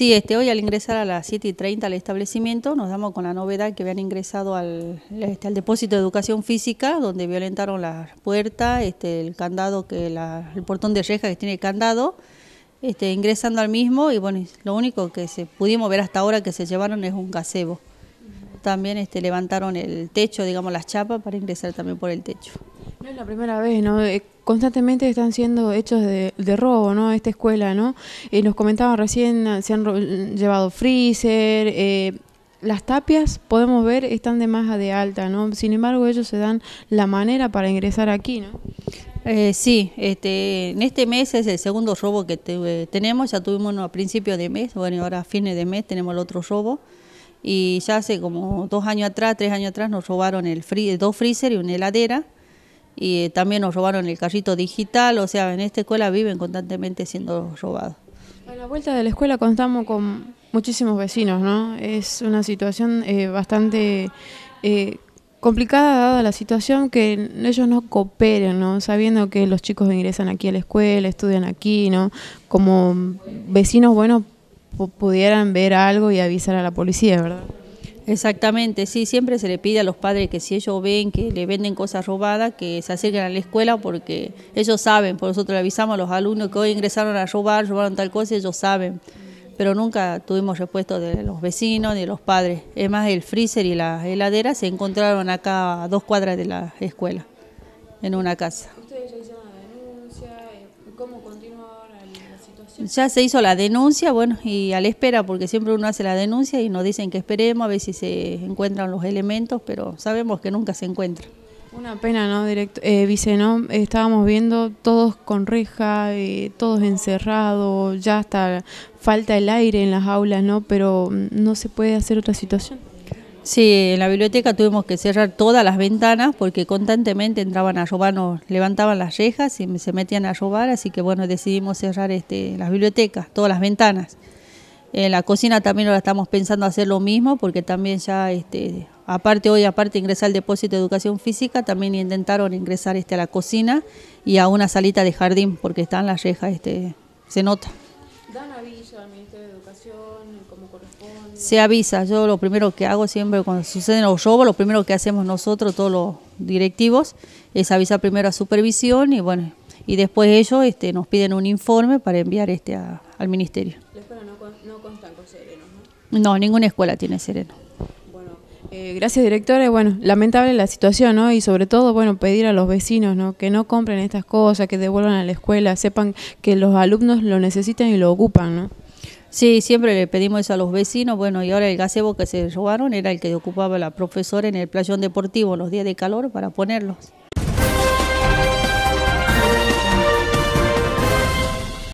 Sí, este, hoy al ingresar a las 7.30 y al establecimiento nos damos con la novedad que habían ingresado al, este, al depósito de educación física donde violentaron la puerta, este, el candado, que el portón de reja que tiene el candado, este, ingresando al mismo y bueno, lo único que se pudimos ver hasta ahora que se llevaron es un gazebo. También este, levantaron el techo, digamos las chapas para ingresar también por el techo. No es la primera vez, ¿no? Eh, constantemente están siendo hechos de, robo, ¿no? Esta escuela, ¿no? Eh, nos comentaban recién, se han llevado freezer, eh, las tapias, podemos ver, están de más de alta, ¿no? Sin embargo, ellos se dan la manera para ingresar aquí, ¿no? Eh, sí, este, en este mes es el segundo robo que eh, tenemos, ya tuvimos uno a principio de mes, bueno, ahora a fines de mes tenemos el otro robo, y ya hace como dos años atrás, tres años atrás nos robaron el free, dos freezer y una heladera, y también nos robaron el carrito digital, o sea, en esta escuela viven constantemente siendo robados. A la vuelta de la escuela contamos con muchísimos vecinos, ¿no? Es una situación eh, bastante eh, complicada dada la situación que ellos no cooperen, ¿no? Sabiendo que los chicos ingresan aquí a la escuela, estudian aquí, ¿no? Como vecinos bueno, pudieran ver algo y avisar a la policía, ¿verdad? Exactamente, sí, siempre se le pide a los padres que si ellos ven que le venden cosas robadas, que se acerquen a la escuela porque ellos saben, por nosotros le avisamos a los alumnos que hoy ingresaron a robar, robaron tal cosa, ellos saben. Pero nunca tuvimos respuesta de los vecinos ni de los padres. Es más, el freezer y la heladera se encontraron acá a dos cuadras de la escuela, en una casa. Eh, ¿Cómo continúa la situación? Ya se hizo la denuncia, bueno, y a la espera, porque siempre uno hace la denuncia y nos dicen que esperemos a ver si se encuentran los elementos, pero sabemos que nunca se encuentra, Una pena, ¿no? Directo, eh, Vice, ¿no? Estábamos viendo todos con reja, eh, todos encerrados, ya hasta falta el aire en las aulas, ¿no? Pero mm, no se puede hacer otra situación. Sí, en la biblioteca tuvimos que cerrar todas las ventanas porque constantemente entraban a robarnos, levantaban las rejas y se metían a robar, así que bueno, decidimos cerrar este, las bibliotecas, todas las ventanas. En la cocina también ahora estamos pensando hacer lo mismo porque también ya, este, aparte hoy, aparte ingresar al depósito de educación física, también intentaron ingresar este, a la cocina y a una salita de jardín porque están las rejas, este, se nota. Ministerio Educación, corresponde? Se avisa, yo lo primero que hago siempre cuando suceden los robos, lo primero que hacemos nosotros, todos los directivos, es avisar primero a supervisión y bueno, y después ellos este, nos piden un informe para enviar este al ministerio. La escuela no, no con ¿no? No, ninguna escuela tiene sereno. Eh, gracias, directora. Bueno, lamentable la situación, ¿no? Y sobre todo, bueno, pedir a los vecinos, ¿no? Que no compren estas cosas, que devuelvan a la escuela, sepan que los alumnos lo necesitan y lo ocupan, ¿no? Sí, siempre le pedimos eso a los vecinos. Bueno, y ahora el gazebo que se robaron era el que ocupaba la profesora en el playón deportivo los días de calor para ponerlos.